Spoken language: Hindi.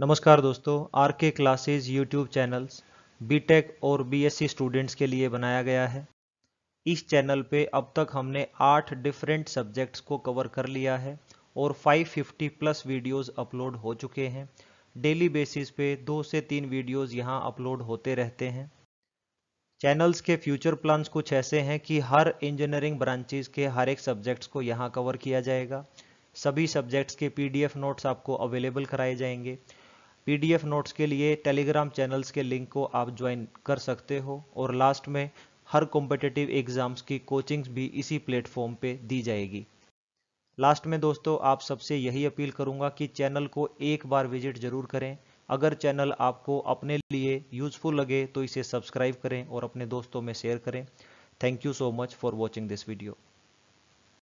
नमस्कार दोस्तों R K classes YouTube channels B Tech और बीएससी स्टूडेंट्स के लिए बनाया गया है इस चैनल पे अब तक हमने आठ डिफरेंट सब्जेक्ट्स को कवर कर लिया है और 550 प्लस वीडियोस अपलोड हो चुके हैं डेली बेसिस पे दो से तीन वीडियोस यहाँ अपलोड होते रहते हैं चैनल्स के फ्यूचर प्लान्स कुछ ऐसे हैं कि हर इंजीनियरिंग ब्रांचेज के हर एक सब्जेक्ट्स को यहाँ कवर किया जाएगा सभी सब्जेक्ट्स के पीडीएफ नोट्स आपको अवेलेबल कराए जाएंगे पीडीएफ नोट्स के लिए टेलीग्राम चैनल्स के लिंक को आप ज्वाइन कर सकते हो और लास्ट में हर कॉम्पिटेटिव एग्जाम्स की कोचिंग्स भी इसी प्लेटफॉर्म पे दी जाएगी लास्ट में दोस्तों आप सबसे यही अपील करूंगा कि चैनल को एक बार विजिट जरूर करें अगर चैनल आपको अपने लिए यूजफुल लगे तो इसे सब्सक्राइब करें और अपने दोस्तों में शेयर करें thank you so much for watching this video